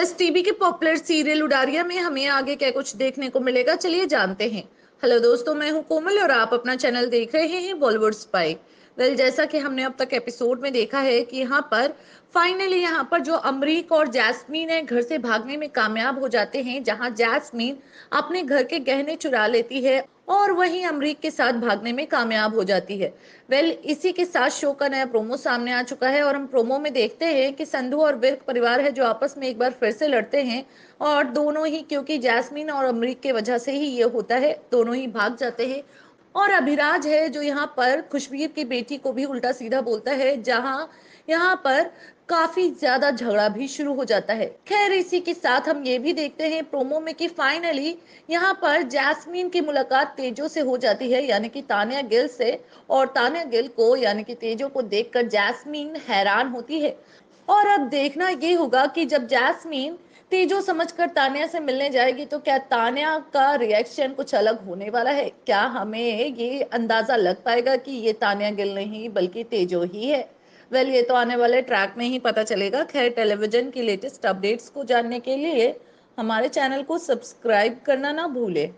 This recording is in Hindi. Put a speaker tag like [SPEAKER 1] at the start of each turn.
[SPEAKER 1] बस टीवी के पॉपुलर सीरियल उडारिया में हमें आगे क्या कुछ देखने को मिलेगा चलिए जानते हैं हेलो दोस्तों मैं हूं कोमल और आप अपना चैनल देख रहे हैं बॉलीवुड स्पाई वेल जैसा कि हमने अब तक एपिसोड में देखा है कि यहाँ पर फाइनली यहाँ पर जो अमरीक और जैस्मीन है घर से भागने में कामयाब हो जाते हैं जहाँ जैस्मीन अपने घर के गहने चुरा लेती है और वहीं अमरीक के साथ भागने में कामयाब हो जाती है वेल इसी के साथ शो का नया प्रोमो सामने आ चुका है और हम प्रोमो में देखते हैं कि संधु और विर्क परिवार है जो आपस में एक बार फिर से लड़ते हैं और दोनों ही क्योंकि जैस्मिन और अमरीक के वजह से ही ये होता है दोनों ही भाग जाते हैं और अभिराज है जो यहाँ पर खुशबीर की बेटी को भी उल्टा सीधा बोलता है जहाँ यहाँ पर काफी ज्यादा झगड़ा भी शुरू हो जाता है खैर इसी के साथ हम ये भी देखते हैं प्रोमो में कि फाइनली यहाँ पर जैस्मीन की मुलाकात तेजो से हो जाती है यानी कि तानिया गिल से और तानिया गिल को यानी कि तेजो को देखकर जैस्मीन हैरान होती है और अब देखना ये होगा कि जब जैस्मीन तेजो समझकर तानिया से मिलने जाएगी तो क्या तानिया का रिएक्शन कुछ अलग होने वाला है क्या हमें ये अंदाजा लग पाएगा कि ये तानिया गिल नहीं बल्कि तेजो ही है वेल ये तो आने वाले ट्रैक में ही पता चलेगा खैर टेलीविजन की लेटेस्ट अपडेट्स को जानने के लिए हमारे चैनल को सब्सक्राइब करना ना भूले